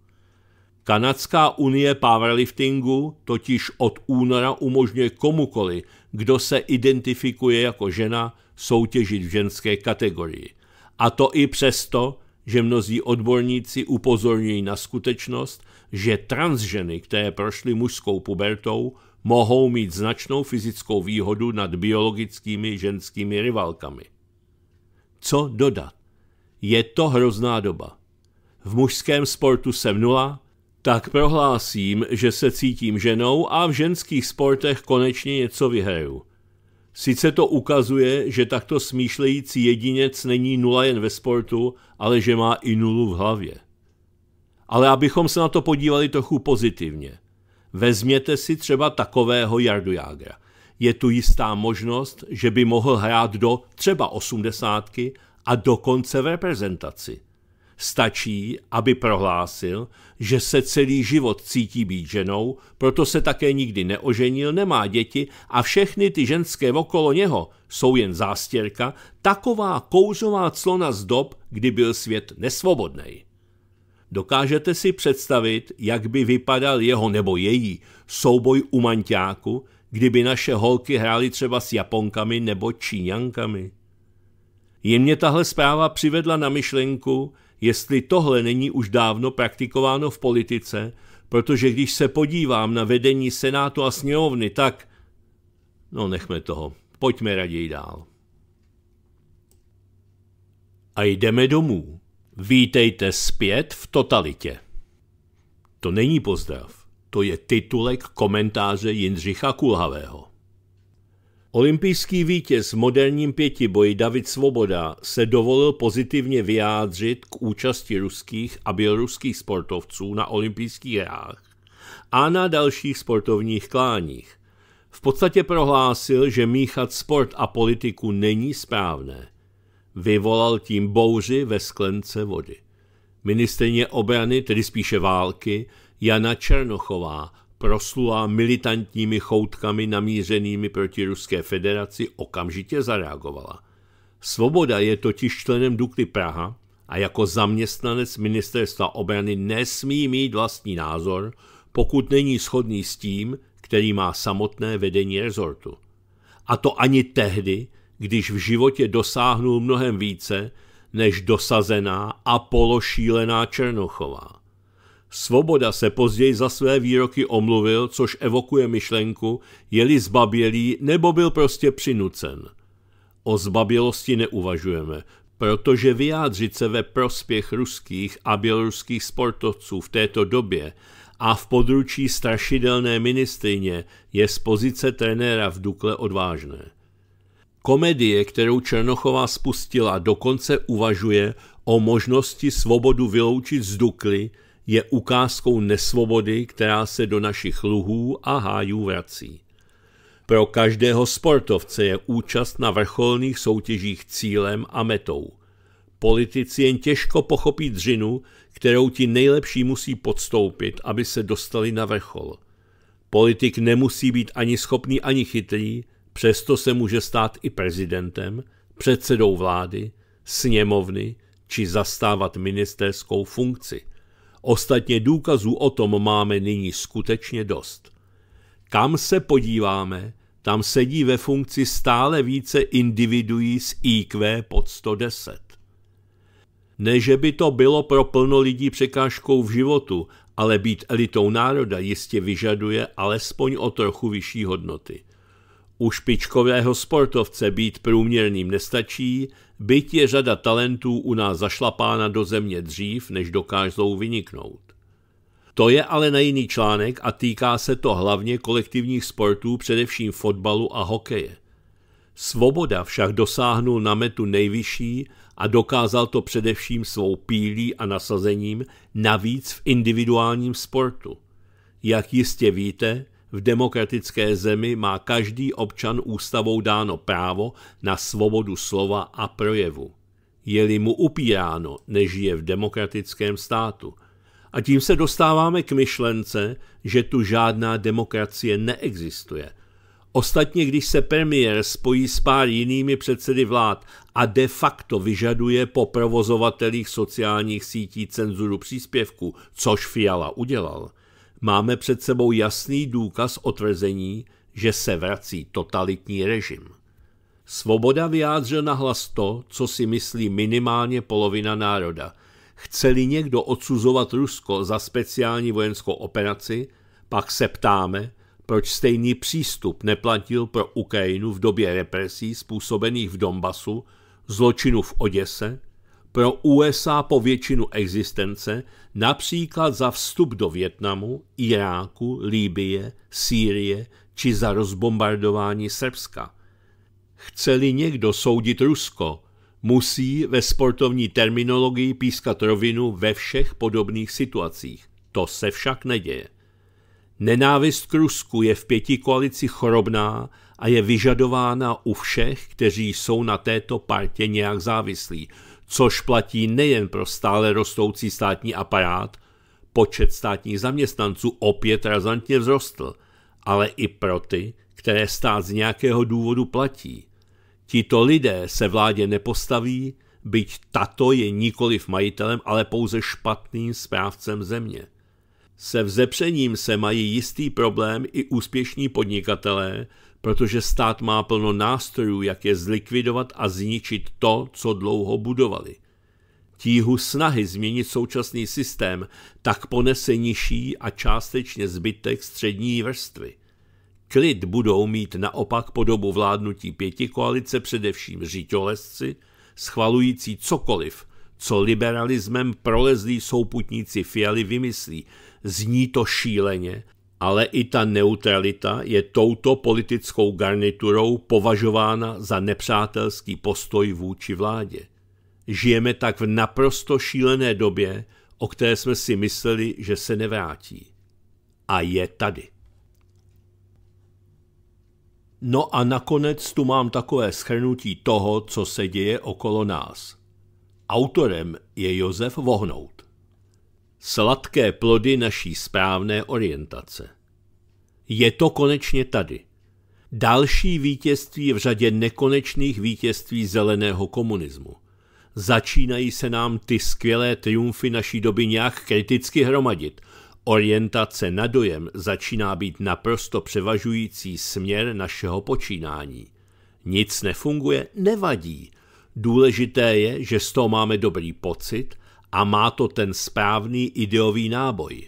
Kanadská unie powerliftingu totiž od února umožňuje komukoli, kdo se identifikuje jako žena, soutěžit v ženské kategorii. A to i přesto, že mnozí odborníci upozorňují na skutečnost, že transženy, které prošly mužskou pubertou, mohou mít značnou fyzickou výhodu nad biologickými ženskými rivalkami. Co dodat? Je to hrozná doba. V mužském sportu jsem nula, tak prohlásím, že se cítím ženou a v ženských sportech konečně něco vyhraju – Sice to ukazuje, že takto smýšlející jedinec není nula jen ve sportu, ale že má i nulu v hlavě. Ale abychom se na to podívali trochu pozitivně. Vezměte si třeba takového Jardujágra. Je tu jistá možnost, že by mohl hrát do třeba osmdesátky a dokonce v reprezentaci – Stačí, aby prohlásil, že se celý život cítí být ženou, proto se také nikdy neoženil, nemá děti a všechny ty ženské okolo něho jsou jen zástěrka, taková kouřová clona z dob, kdy byl svět nesvobodný. Dokážete si představit, jak by vypadal jeho nebo její souboj u manťáku, kdyby naše holky hrály třeba s Japonkami nebo Číňankami? Jen mě tahle zpráva přivedla na myšlenku, jestli tohle není už dávno praktikováno v politice, protože když se podívám na vedení Senátu a sněmovny, tak... No nechme toho, pojďme raději dál. A jdeme domů. Vítejte zpět v totalitě. To není pozdrav, to je titulek komentáře Jindřicha Kulhavého. Olympijský vítěz v moderním pětiboji David Svoboda se dovolil pozitivně vyjádřit k účasti ruských a běloruských sportovců na olympijských hrách a na dalších sportovních kláních. V podstatě prohlásil, že míchat sport a politiku není správné. Vyvolal tím bouři ve sklence vody. Ministrně obrany, tedy spíše války, Jana Černochová Proslula militantními choutkami namířenými proti Ruské federaci, okamžitě zareagovala. Svoboda je totiž členem Dukly Praha a jako zaměstnanec ministerstva obrany nesmí mít vlastní názor, pokud není shodný s tím, který má samotné vedení rezortu. A to ani tehdy, když v životě dosáhnul mnohem více než dosazená a pološílená Černochová. Svoboda se později za své výroky omluvil, což evokuje myšlenku, jeli zbabělý nebo byl prostě přinucen. O zbabělosti neuvažujeme, protože vyjádřit se ve prospěch ruských a běloruských sportovců v této době a v područí strašidelné ministrině je z pozice trenéra v Dukle odvážné. Komedie, kterou Černochová spustila, dokonce uvažuje o možnosti svobodu vyloučit z Dukly – je ukázkou nesvobody, která se do našich luhů a hájů vrací. Pro každého sportovce je účast na vrcholných soutěžích cílem a metou. Politici jen těžko pochopí dřinu, kterou ti nejlepší musí podstoupit, aby se dostali na vrchol. Politik nemusí být ani schopný, ani chytrý, přesto se může stát i prezidentem, předsedou vlády, sněmovny či zastávat ministerskou funkci – Ostatně důkazů o tom máme nyní skutečně dost. Kam se podíváme, tam sedí ve funkci stále více individuí s IQ pod 110. Ne, že by to bylo pro plno lidí překážkou v životu, ale být elitou národa jistě vyžaduje alespoň o trochu vyšší hodnoty. U špičkového sportovce být průměrným nestačí, byť je řada talentů u nás zašlapána do země dřív, než dokážou vyniknout. To je ale na jiný článek a týká se to hlavně kolektivních sportů, především fotbalu a hokeje. Svoboda však dosáhnul na metu nejvyšší a dokázal to především svou pílí a nasazením, navíc v individuálním sportu. Jak jistě víte, v demokratické zemi má každý občan ústavou dáno právo na svobodu slova a projevu. Je-li mu upíráno, nežije v demokratickém státu. A tím se dostáváme k myšlence, že tu žádná demokracie neexistuje. Ostatně, když se premiér spojí s pár jinými předsedy vlád a de facto vyžaduje po provozovatelích sociálních sítí cenzuru příspěvku, což Fiala udělal – máme před sebou jasný důkaz o tvrzení, že se vrací totalitní režim. Svoboda vyjádřil na hlas to, co si myslí minimálně polovina národa. Chce-li někdo odsuzovat Rusko za speciální vojenskou operaci, pak se ptáme, proč stejný přístup neplatil pro Ukrajinu v době represí způsobených v Donbasu, zločinu v Oděse, pro USA po většinu existence například za vstup do Větnamu, Iráku, Líbie, Sýrie či za rozbombardování Srbska. Chceli někdo soudit Rusko, musí ve sportovní terminologii pískat rovinu ve všech podobných situacích. To se však neděje. Nenávist k Rusku je v pěti koalici chorobná a je vyžadována u všech, kteří jsou na této partě nějak závislí – což platí nejen pro stále rostoucí státní aparát, počet státních zaměstnanců opět razantně vzrostl, ale i pro ty, které stát z nějakého důvodu platí. Tito lidé se vládě nepostaví, byť tato je nikoli v majitelem, ale pouze špatným správcem země. Se vzepřením se mají jistý problém i úspěšní podnikatelé, protože stát má plno nástrojů, jak je zlikvidovat a zničit to, co dlouho budovali. Tíhu snahy změnit současný systém tak ponese nižší a částečně zbytek střední vrstvy. Klid budou mít naopak podobu vládnutí pěti koalice především říťolesci, schvalující cokoliv, co liberalismem prolezlí souputníci Fialy vymyslí. Zní to šíleně, ale i ta neutralita je touto politickou garniturou považována za nepřátelský postoj vůči vládě. Žijeme tak v naprosto šílené době, o které jsme si mysleli, že se nevrátí. A je tady. No a nakonec tu mám takové schrnutí toho, co se děje okolo nás. Autorem je Josef Vohnout sladké plody naší správné orientace. Je to konečně tady. Další vítězství v řadě nekonečných vítězství zeleného komunismu. Začínají se nám ty skvělé triumfy naší doby nějak kriticky hromadit. Orientace na dojem začíná být naprosto převažující směr našeho počínání. Nic nefunguje, nevadí. Důležité je, že z toho máme dobrý pocit – a má to ten správný ideový náboj.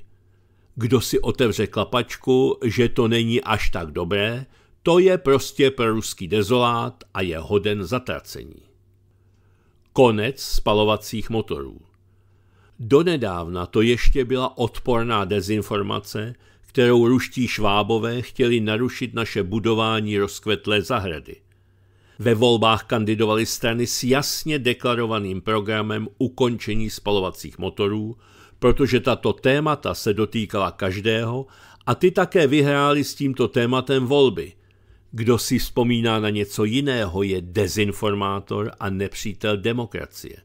Kdo si otevře klapačku, že to není až tak dobré, to je prostě proruský dezolát a je hoden zatracení. Konec spalovacích motorů. Donedávna to ještě byla odporná dezinformace, kterou ruští švábové chtěli narušit naše budování rozkvetlé zahrady. Ve volbách kandidovaly strany s jasně deklarovaným programem ukončení spalovacích motorů, protože tato témata se dotýkala každého a ty také vyhráli s tímto tématem volby. Kdo si vzpomíná na něco jiného, je dezinformátor a nepřítel demokracie.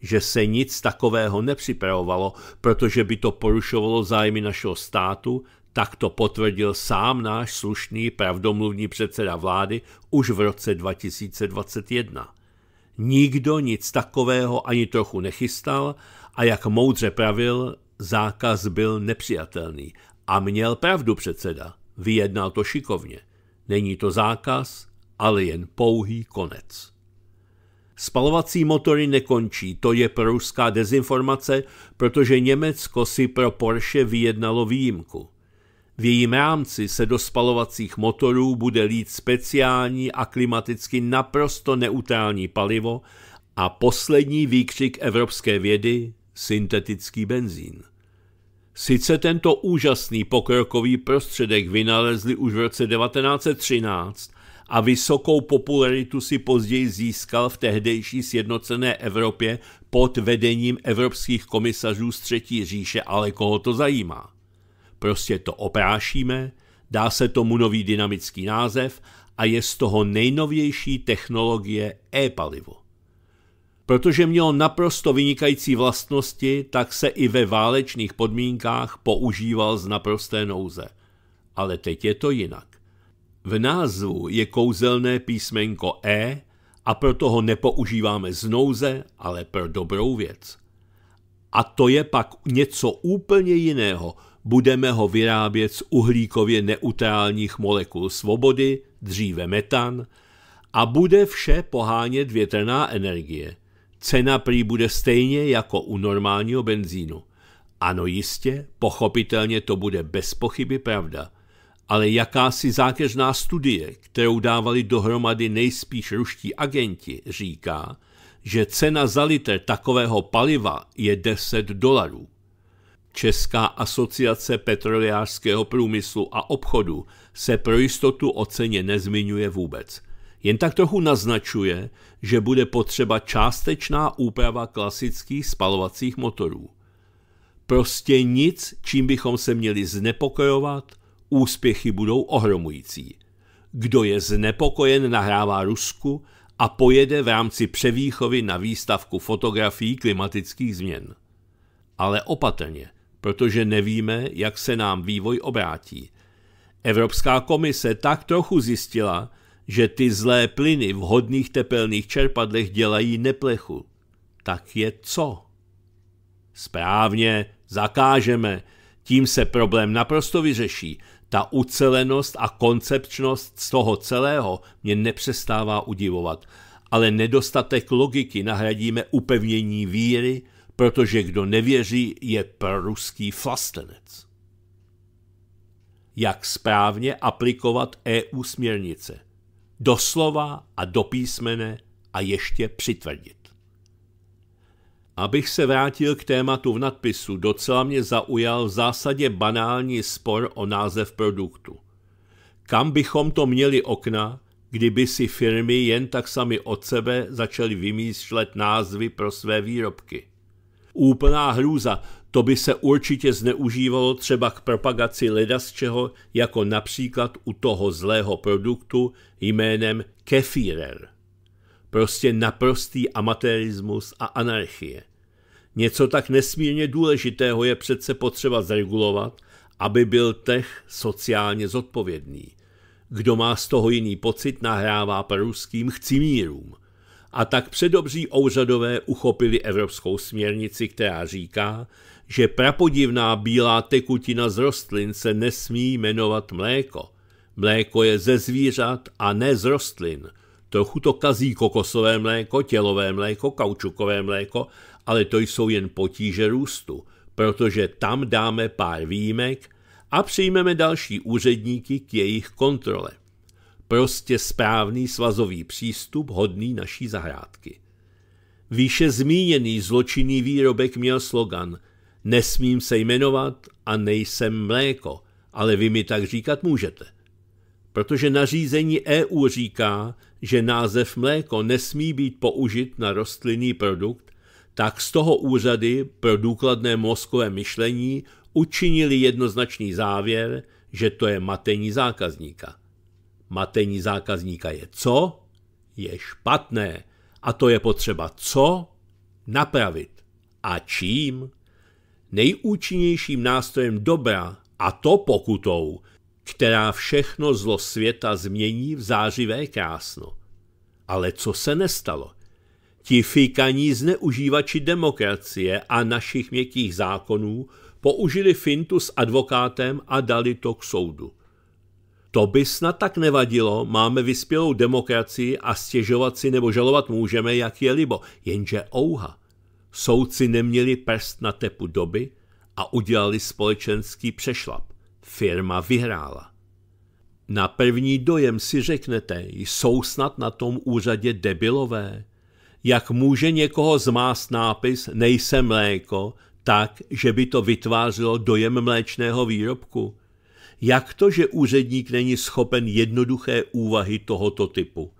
Že se nic takového nepřipravovalo, protože by to porušovalo zájmy našeho státu, tak to potvrdil sám náš slušný pravdomluvní předseda vlády už v roce 2021. Nikdo nic takového ani trochu nechystal a jak moudře pravil, zákaz byl nepřijatelný. A měl pravdu předseda, vyjednal to šikovně. Není to zákaz, ale jen pouhý konec. Spalovací motory nekončí, to je proruská dezinformace, protože Německo si pro Porsche vyjednalo výjimku. V jejím rámci se do spalovacích motorů bude lít speciální a klimaticky naprosto neutrální palivo a poslední výkřik evropské vědy syntetický benzín. Sice tento úžasný pokrokový prostředek vynalezli už v roce 1913 a vysokou popularitu si později získal v tehdejší sjednocené Evropě pod vedením evropských komisařů z Třetí říše, ale koho to zajímá? Prostě to oprášíme, dá se tomu nový dynamický název a je z toho nejnovější technologie e-palivo. Protože mělo naprosto vynikající vlastnosti, tak se i ve válečných podmínkách používal z naprosté nouze. Ale teď je to jinak. V názvu je kouzelné písmenko E a proto ho nepoužíváme z nouze, ale pro dobrou věc. A to je pak něco úplně jiného, budeme ho vyrábět z uhlíkově neutrálních molekul svobody, dříve metan, a bude vše pohánět větrná energie. Cena prý bude stejně jako u normálního benzínu. Ano, jistě, pochopitelně to bude bez pochyby pravda. Ale jakási zákeřná studie, kterou dávali dohromady nejspíš ruští agenti, říká, že cena za litr takového paliva je 10 dolarů. Česká asociace petroliářského průmyslu a obchodu se pro jistotu o ceně nezmiňuje vůbec. Jen tak trochu naznačuje, že bude potřeba částečná úprava klasických spalovacích motorů. Prostě nic, čím bychom se měli znepokojovat, úspěchy budou ohromující. Kdo je znepokojen, nahrává Rusku a pojede v rámci převýchovy na výstavku fotografií klimatických změn. Ale opatrně, protože nevíme, jak se nám vývoj obrátí. Evropská komise tak trochu zjistila, že ty zlé plyny v hodných tepelných čerpadlech dělají neplechu. Tak je co? Správně, zakážeme. Tím se problém naprosto vyřeší. Ta ucelenost a koncepčnost z toho celého mě nepřestává udivovat, ale nedostatek logiky nahradíme upevnění víry protože kdo nevěří, je proruský flastenec. Jak správně aplikovat EU směrnice? Doslova a dopísmene a ještě přitvrdit. Abych se vrátil k tématu v nadpisu, docela mě zaujal v zásadě banální spor o název produktu. Kam bychom to měli okna, kdyby si firmy jen tak sami od sebe začaly vymýšlet názvy pro své výrobky? Úplná hrůza, to by se určitě zneužívalo třeba k propagaci leda z čeho, jako například u toho zlého produktu jménem kefirer. Prostě naprostý amatérismus a anarchie. Něco tak nesmírně důležitého je přece potřeba zregulovat, aby byl tech sociálně zodpovědný. Kdo má z toho jiný pocit, nahrává proruským chcimírům a tak předobří ouřadové uchopili evropskou směrnici, která říká, že prapodivná bílá tekutina z rostlin se nesmí jmenovat mléko. Mléko je ze zvířat a ne z rostlin. Trochu to kazí kokosové mléko, tělové mléko, kaučukové mléko, ale to jsou jen potíže růstu, protože tam dáme pár výjimek a přijmeme další úředníky k jejich kontrole. Prostě správný svazový přístup hodný naší zahrádky. Výše zmíněný zločinný výrobek měl slogan Nesmím se jmenovat a nejsem mléko, ale vy mi tak říkat můžete. Protože nařízení EU říká, že název mléko nesmí být použit na rostlinný produkt, tak z toho úřady pro důkladné mozkové myšlení učinili jednoznačný závěr, že to je matení zákazníka. Matení zákazníka je co? Je špatné. A to je potřeba co? Napravit. A čím? Nejúčinnějším nástrojem dobra, a to pokutou, která všechno zlo světa změní v zářivé krásno. Ale co se nestalo? Ti fíkaní zneužívači demokracie a našich měkkých zákonů použili fintu s advokátem a dali to k soudu. To by snad tak nevadilo, máme vyspělou demokracii a stěžovat si nebo žalovat můžeme, jak je libo. Jenže ouha, soudci neměli prst na tepu doby a udělali společenský přešlap. Firma vyhrála. Na první dojem si řeknete, jsou snad na tom úřadě debilové. Jak může někoho zmást nápis nejsem mléko, tak, že by to vytvářelo dojem mléčného výrobku? Jak to, že úředník není schopen jednoduché úvahy tohoto typu?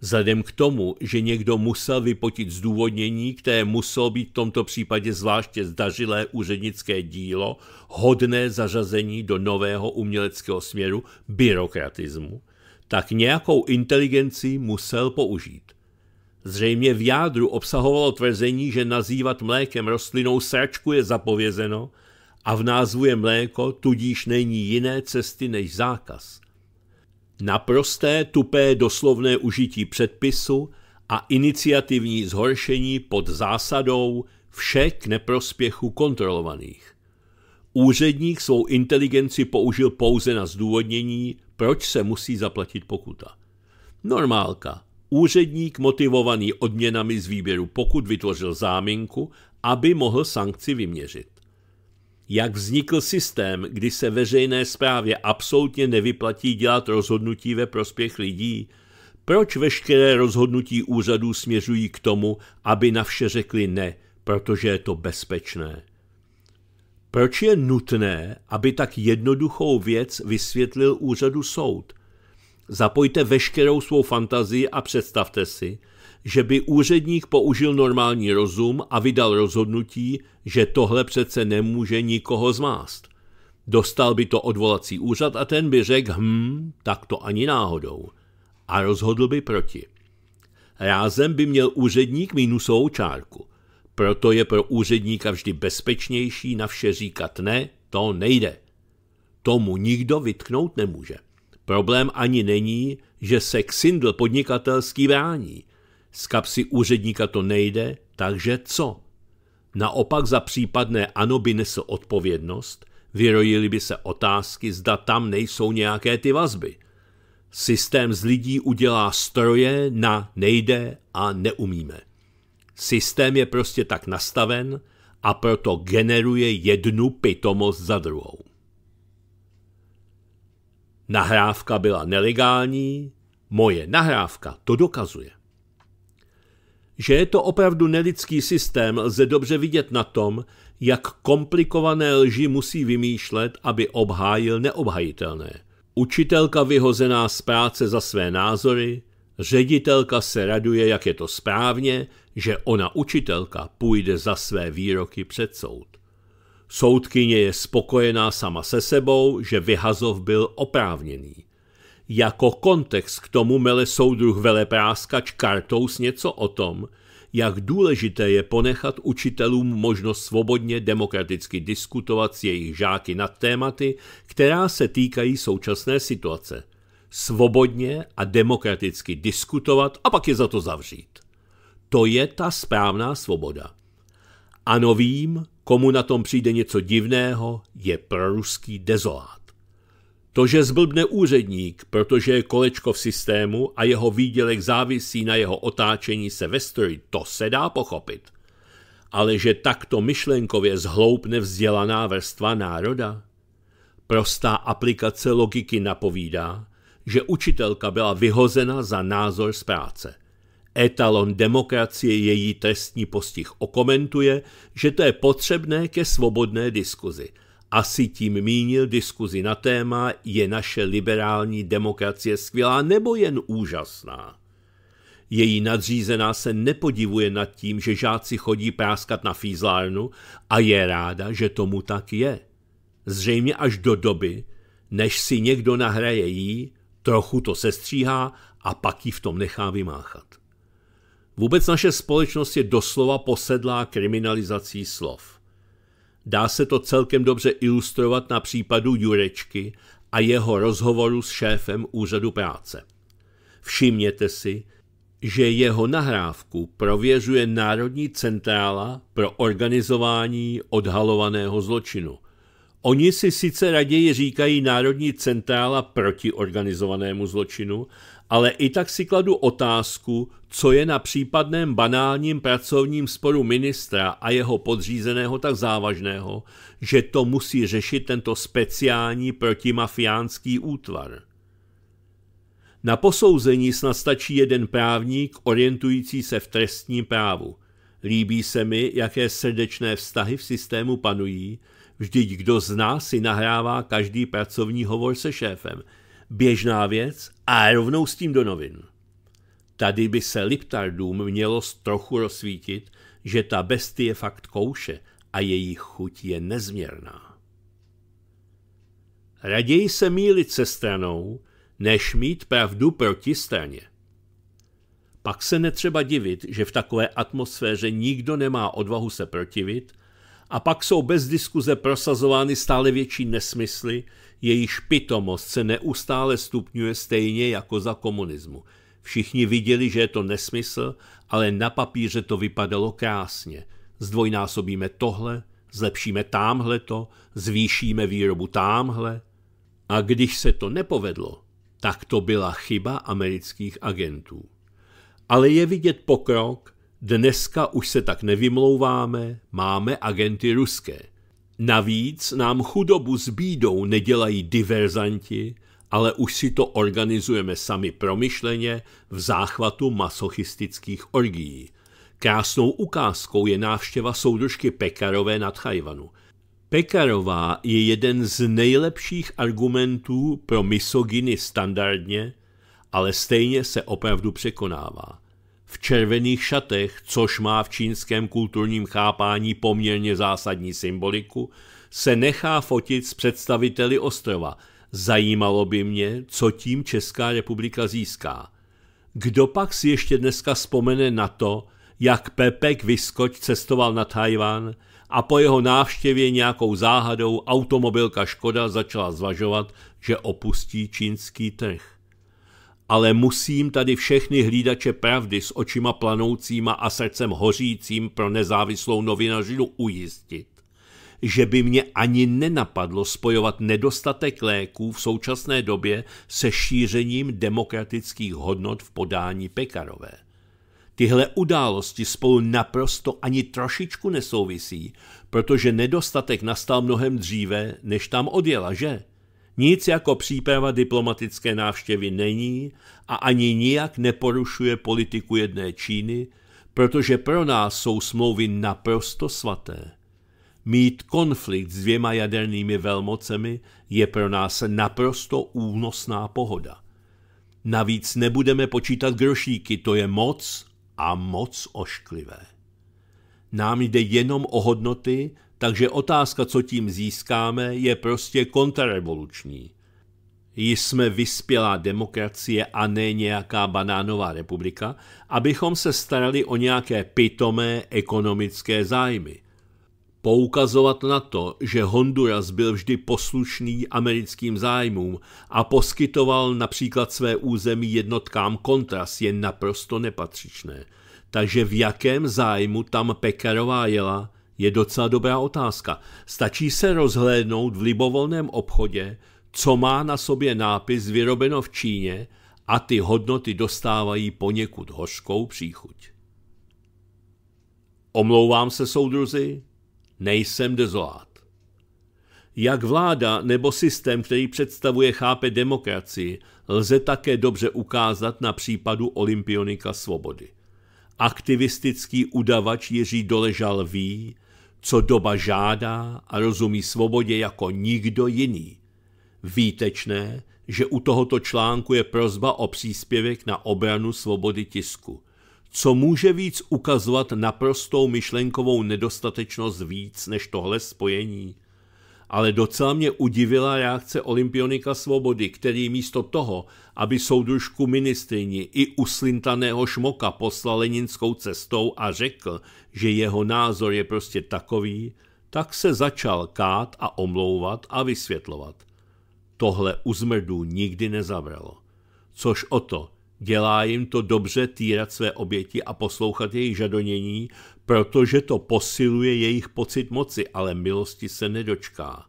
Vzhledem k tomu, že někdo musel vypotit zdůvodnění, které muselo být v tomto případě zvláště zdařilé úřednické dílo, hodné zařazení do nového uměleckého směru byrokratismu, tak nějakou inteligenci musel použít. Zřejmě v jádru obsahovalo tvrzení, že nazývat mlékem rostlinou sračku je zapovězeno – a v názvu je mléko, tudíž není jiné cesty než zákaz. Naprosté, tupé doslovné užití předpisu a iniciativní zhoršení pod zásadou vše k neprospěchu kontrolovaných. Úředník svou inteligenci použil pouze na zdůvodnění, proč se musí zaplatit pokuta. Normálka. Úředník motivovaný odměnami z výběru pokud vytvořil záminku, aby mohl sankci vyměřit jak vznikl systém, kdy se veřejné správě absolutně nevyplatí dělat rozhodnutí ve prospěch lidí? Proč veškeré rozhodnutí úřadů směřují k tomu, aby na vše řekli ne, protože je to bezpečné? Proč je nutné, aby tak jednoduchou věc vysvětlil úřadu soud? Zapojte veškerou svou fantazii a představte si, že by úředník použil normální rozum a vydal rozhodnutí, že tohle přece nemůže nikoho zmást. Dostal by to odvolací úřad a ten by řekl, hm, tak to ani náhodou. A rozhodl by proti. Rázem by měl úředník mínusovou čárku. Proto je pro úředníka vždy bezpečnější na vše říkat ne, to nejde. Tomu nikdo vytknout nemůže. Problém ani není, že se Xindl podnikatelský brání. Z kapsy úředníka to nejde, takže co? Naopak za případné ano by nesl odpovědnost, Vyrojili by se otázky, zda tam nejsou nějaké ty vazby. Systém z lidí udělá stroje na nejde a neumíme. Systém je prostě tak nastaven a proto generuje jednu pitomost za druhou. Nahrávka byla nelegální, moje nahrávka to dokazuje. Že je to opravdu nelidský systém, lze dobře vidět na tom, jak komplikované lži musí vymýšlet, aby obhájil neobhajitelné. Učitelka vyhozená z práce za své názory, ředitelka se raduje, jak je to správně, že ona učitelka půjde za své výroky před soud. Soudkyně je spokojená sama se sebou, že vyhazov byl oprávněný. Jako kontext k tomu mele soudruh Velepráskač Kartous něco o tom, jak důležité je ponechat učitelům možnost svobodně demokraticky diskutovat s jejich žáky nad tématy, která se týkají současné situace. Svobodně a demokraticky diskutovat a pak je za to zavřít. To je ta správná svoboda. Ano vím, komu na tom přijde něco divného, je proruský dezolát. To, že zblbne úředník, protože je kolečko v systému a jeho výdělek závisí na jeho otáčení se ve stroji, to se dá pochopit. Ale že takto myšlenkově zhloupne vzdělaná vrstva národa? Prostá aplikace logiky napovídá, že učitelka byla vyhozena za názor z práce. Etalon demokracie její trestní postih okomentuje, že to je potřebné ke svobodné diskuzi – asi tím mínil diskuzi na téma, je naše liberální demokracie skvělá nebo jen úžasná. Její nadřízená se nepodivuje nad tím, že žáci chodí práskat na fízlárnu a je ráda, že tomu tak je. Zřejmě až do doby, než si někdo nahraje jí, trochu to sestříhá a pak ji v tom nechá vymáchat. Vůbec naše společnost je doslova posedlá kriminalizací slov. Dá se to celkem dobře ilustrovat na případu Jurečky a jeho rozhovoru s šéfem úřadu práce. Všimněte si, že jeho nahrávku prověřuje Národní centrála pro organizování odhalovaného zločinu. Oni si sice raději říkají Národní centrála proti organizovanému zločinu, ale i tak si kladu otázku, co je na případném banálním pracovním sporu ministra a jeho podřízeného tak závažného, že to musí řešit tento speciální protimafiánský útvar. Na posouzení snad stačí jeden právník orientující se v trestním právu. Líbí se mi, jaké srdečné vztahy v systému panují, vždyť kdo zná si nahrává každý pracovní hovor se šéfem – běžná věc a rovnou s tím do novin. Tady by se Liptardům mělo trochu rozsvítit, že ta bestie fakt kouše a její chuť je nezměrná. Raději se mílit se stranou, než mít pravdu proti straně. Pak se netřeba divit, že v takové atmosféře nikdo nemá odvahu se protivit a pak jsou bez diskuze prosazovány stále větší nesmysly, jejíž pitomost se neustále stupňuje stejně jako za komunismu. Všichni viděli, že je to nesmysl, ale na papíře to vypadalo krásně. Zdvojnásobíme tohle, zlepšíme to, zvýšíme výrobu tamhle. A když se to nepovedlo, tak to byla chyba amerických agentů. Ale je vidět pokrok, dneska už se tak nevymlouváme, máme agenty ruské – Navíc nám chudobu s bídou nedělají diverzanti, ale už si to organizujeme sami promyšleně v záchvatu masochistických orgií. Krásnou ukázkou je návštěva soudružky Pekarové nad Chajvanu. Pekarová je jeden z nejlepších argumentů pro misoginy standardně, ale stejně se opravdu překonává v červených šatech, což má v čínském kulturním chápání poměrně zásadní symboliku, se nechá fotit s představiteli ostrova. Zajímalo by mě, co tím Česká republika získá. Kdo pak si ještě dneska vzpomene na to, jak Pepek Vyskoč cestoval na Tajván a po jeho návštěvě nějakou záhadou automobilka Škoda začala zvažovat, že opustí čínský trh ale musím tady všechny hlídače pravdy s očima planoucíma a srdcem hořícím pro nezávislou novinařinu ujistit, že by mě ani nenapadlo spojovat nedostatek léků v současné době se šířením demokratických hodnot v podání Pekarové. Tyhle události spolu naprosto ani trošičku nesouvisí, protože nedostatek nastal mnohem dříve, než tam odjela, že? Nic jako příprava diplomatické návštěvy není a ani nijak neporušuje politiku jedné Číny, protože pro nás jsou smlouvy naprosto svaté. Mít konflikt s dvěma jadernými velmocemi je pro nás naprosto únosná pohoda. Navíc nebudeme počítat grošíky, to je moc a moc ošklivé. Nám jde jenom o hodnoty, takže otázka, co tím získáme, je prostě kontrarevoluční. Jsme vyspělá demokracie a ne nějaká banánová republika, abychom se starali o nějaké pitomé ekonomické zájmy. Poukazovat na to, že Honduras byl vždy poslušný americkým zájmům a poskytoval například své území jednotkám kontras, je naprosto nepatřičné. Takže v jakém zájmu tam Pekarová jela, je docela dobrá otázka. Stačí se rozhlédnout v libovolném obchodě, co má na sobě nápis vyrobeno v Číně a ty hodnoty dostávají poněkud hořkou příchuť. Omlouvám se, soudruzi, nejsem dezolát. Jak vláda nebo systém, který představuje, chápe demokracii, lze také dobře ukázat na případu olympionika svobody. Aktivistický udavač Jiří Doležal ví, co doba žádá a rozumí svobodě jako nikdo jiný. Výtečné, že u tohoto článku je prozba o příspěvek na obranu svobody tisku. Co může víc ukazovat naprostou myšlenkovou nedostatečnost víc než tohle spojení? ale docela mě udivila reakce olympionika Svobody, který místo toho, aby soudružku ministrini i uslintaného šmoka poslal leninskou cestou a řekl, že jeho názor je prostě takový, tak se začal kát a omlouvat a vysvětlovat. Tohle u zmrdů nikdy nezavralo. Což o to, dělá jim to dobře týrat své oběti a poslouchat jejich žadonění, protože to posiluje jejich pocit moci, ale milosti se nedočká.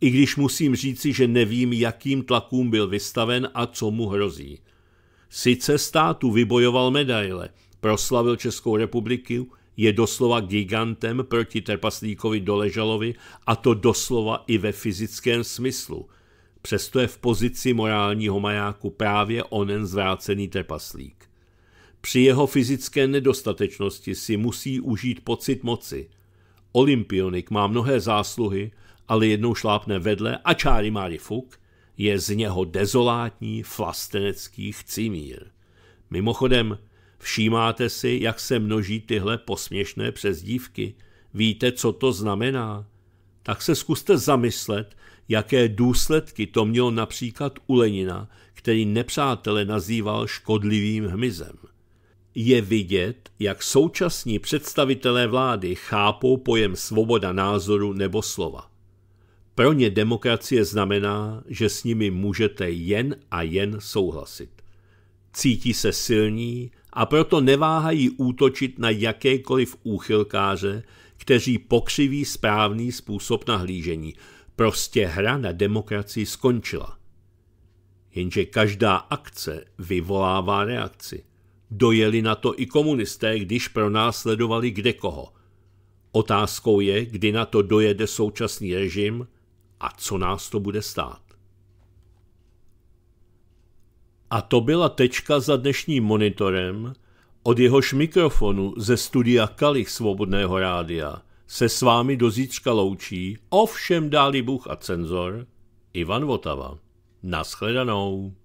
I když musím říci, že nevím, jakým tlakům byl vystaven a co mu hrozí. Sice státu vybojoval medaile, proslavil Českou republiku, je doslova gigantem proti trpaslíkovi Doležalovi a to doslova i ve fyzickém smyslu. Přesto je v pozici morálního majáku právě onen zvrácený trpaslík. Při jeho fyzické nedostatečnosti si musí užít pocit moci. Olympionik má mnohé zásluhy, ale jednou šlápne vedle a čáry má fuk, je z něho dezolátní flastenecký chcimír. Mimochodem, všímáte si, jak se množí tyhle posměšné přezdívky? Víte, co to znamená? Tak se zkuste zamyslet, jaké důsledky to mělo například u Lenina, který nepřátele nazýval škodlivým hmyzem je vidět, jak současní představitelé vlády chápou pojem svoboda názoru nebo slova. Pro ně demokracie znamená, že s nimi můžete jen a jen souhlasit. Cítí se silní a proto neváhají útočit na jakékoliv úchylkáře, kteří pokřiví správný způsob nahlížení. Prostě hra na demokracii skončila. Jenže každá akce vyvolává reakci – Dojeli na to i komunisté, když pronásledovali kde koho. Otázkou je, kdy na to dojede současný režim a co nás to bude stát. A to byla tečka za dnešním monitorem, od jehož mikrofonu ze studia Kalich Svobodného rádia se s vámi do zítřka loučí, ovšem dáli Bůh a cenzor, Ivan Votava. Naschledanou.